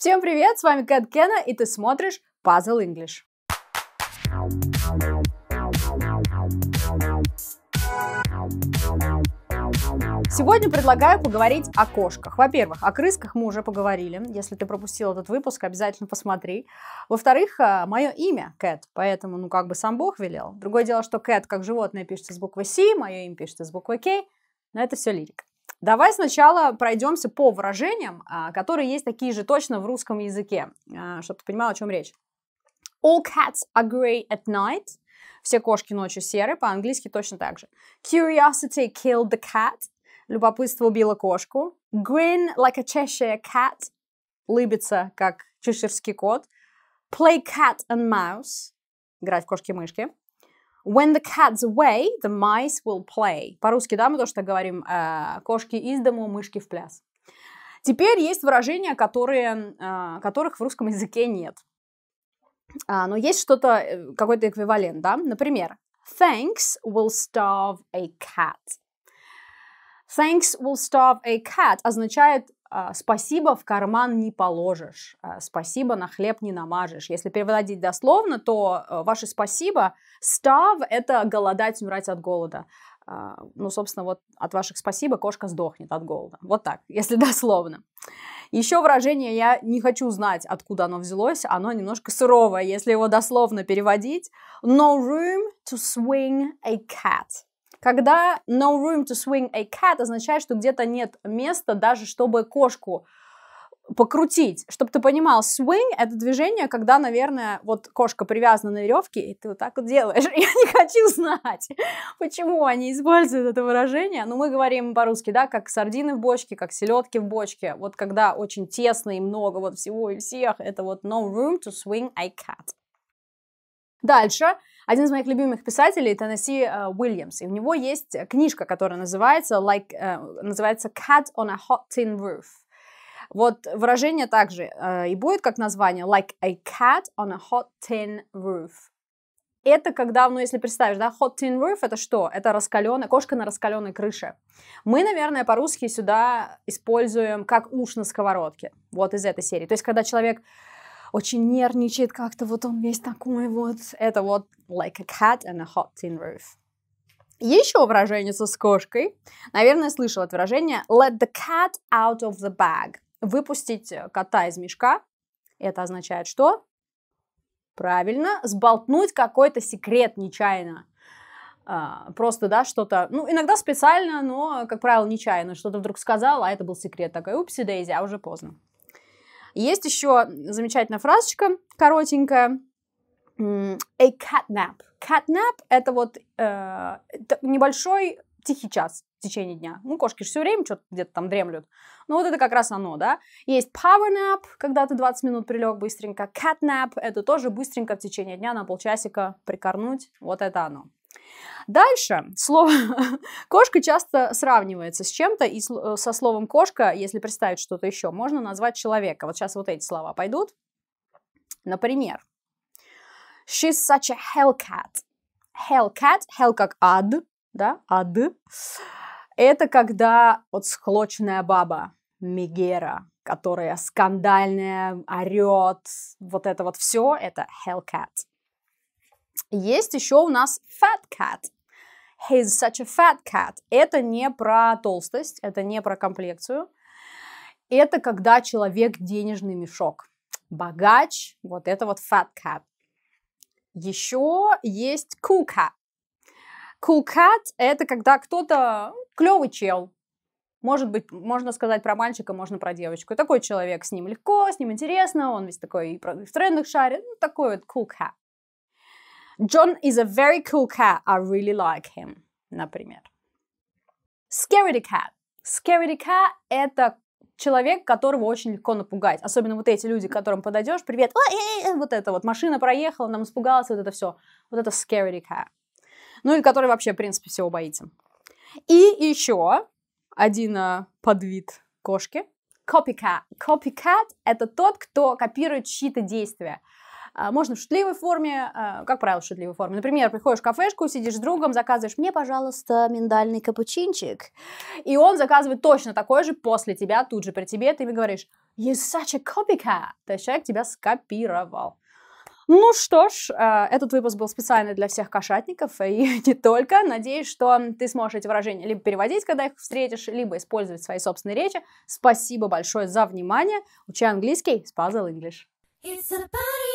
Всем привет, с вами Кэт Кена, и ты смотришь Puzzle English. Сегодня предлагаю поговорить о кошках. Во-первых, о крысках мы уже поговорили. Если ты пропустил этот выпуск, обязательно посмотри. Во-вторых, э, мое имя Кэт, поэтому, ну, как бы сам Бог велел. Другое дело, что Кэт как животное пишется с буквы С, мое имя пишется с буквы К, но это все лирика. Давай сначала пройдемся по выражениям, а, которые есть такие же точно в русском языке, а, чтобы ты понимал, о чем речь. All cats are grey at night. Все кошки ночью серы, по-английски точно так же. Curiosity killed the cat. Любопытство убило кошку. Grin like a Cheshire cat. Лыбится, как чеширский кот. Play cat and mouse. Играть в кошки-мышки. When the cat's away, the mice will play. По-русски, да, мы то, что говорим, э, кошки из дому, мышки в пляс. Теперь есть выражения, которые, э, которых в русском языке нет. А, но есть что-то, э, какой-то эквивалент, да? Например, thanks will starve a cat. Thanks will starve a cat означает а, спасибо в карман не положишь, а, спасибо на хлеб не намажешь. Если переводить дословно, то э, ваше спасибо, став – это голодать, умирать от голода. А, ну, собственно, вот от ваших спасибо кошка сдохнет от голода. Вот так, если дословно. Еще выражение «я не хочу знать, откуда оно взялось», оно немножко суровое, если его дословно переводить. No room to swing a cat – когда no room to swing a cat означает, что где-то нет места даже, чтобы кошку покрутить, чтобы ты понимал, swing — это движение, когда, наверное, вот кошка привязана на веревке, и ты вот так вот делаешь. Я не хочу знать, почему они используют это выражение. Но мы говорим по-русски, да, как сардины в бочке, как селедки в бочке. Вот когда очень тесно и много вот всего и всех, это вот no room to swing a cat. Дальше. Один из моих любимых писателей это Наси э, Уильямс. И у него есть э, книжка, которая называется, like, uh, называется Cat on a Hot Tin Roof. Вот выражение также uh, и будет как название like a cat on a hot tin roof. Это когда, ну, если представишь, да, hot tin roof это что? Это раскаленная кошка на раскаленной крыше. Мы, наверное, по-русски сюда используем как уш на сковородке. Вот из этой серии. То есть, когда человек очень нервничает как-то, вот он весь такой вот, это вот like a cat and a hot tin roof. Еще выражение с кошкой. Наверное, слышал это выражение let the cat out of the bag. Выпустить э, кота из мешка. Это означает что? Правильно, сболтнуть какой-то секрет нечаянно. А, просто, да, что-то, ну, иногда специально, но, как правило, нечаянно. Что-то вдруг сказал, а это был секрет. Такой, упси, Дейзи, а уже поздно. Есть еще замечательная фразочка, коротенькая, a catnap. Catnap – это вот э, небольшой тихий час в течение дня. Ну, кошки же все время что-то где-то там дремлют. Ну, вот это как раз оно, да. Есть power nap, когда ты 20 минут прилег быстренько. Cat nap – это тоже быстренько в течение дня на полчасика прикорнуть. Вот это оно. Дальше слово кошка часто сравнивается с чем-то, и э, со словом кошка, если представить что-то еще, можно назвать человека. Вот сейчас вот эти слова пойдут. Например, she's such a hellcat. Hellcat, hell как ад, да, ад. Это когда вот схлоченная баба, Мегера, которая скандальная, орет, вот это вот все, это Hellcat. Есть еще у нас fat cat. He's such a fat cat. Это не про толстость, это не про комплекцию. Это когда человек денежный мешок. Богач, вот это вот fat cat. Еще есть cool cat. Cool cat – это когда кто-то ну, клевый чел, может быть, можно сказать про мальчика, можно про девочку. такой человек, с ним легко, с ним интересно, он весь такой в трендах шарит, ну, такой вот cool cat. John is a very cool cat. I really like him. Например. Scaredy cat. Scaredy cat – это человек, которого очень легко напугать. Особенно вот эти люди, к которым подойдешь, привет, Ой, вот это вот, машина проехала, нам испугалась, вот это все. Вот это scaredy cat. Ну, и который вообще, в принципе, всего боится. И еще один э, подвид кошки. Copycat. Copycat – это тот, кто копирует чьи-то действия. А, можно в шутливой форме, а, как правило, в шутливой форме. Например, приходишь в кафешку, сидишь с другом, заказываешь мне, пожалуйста, миндальный капучинчик. И он заказывает точно такой же после тебя, тут же при тебе, ты ему говоришь «You're such a copycat!» То есть человек тебя скопировал. Ну что ж, а, этот выпуск был специально для всех кошатников и не только. Надеюсь, что ты сможешь эти выражения либо переводить, когда их встретишь, либо использовать в своей собственной речи. Спасибо большое за внимание. Учи английский с Puzzle English. It's a party.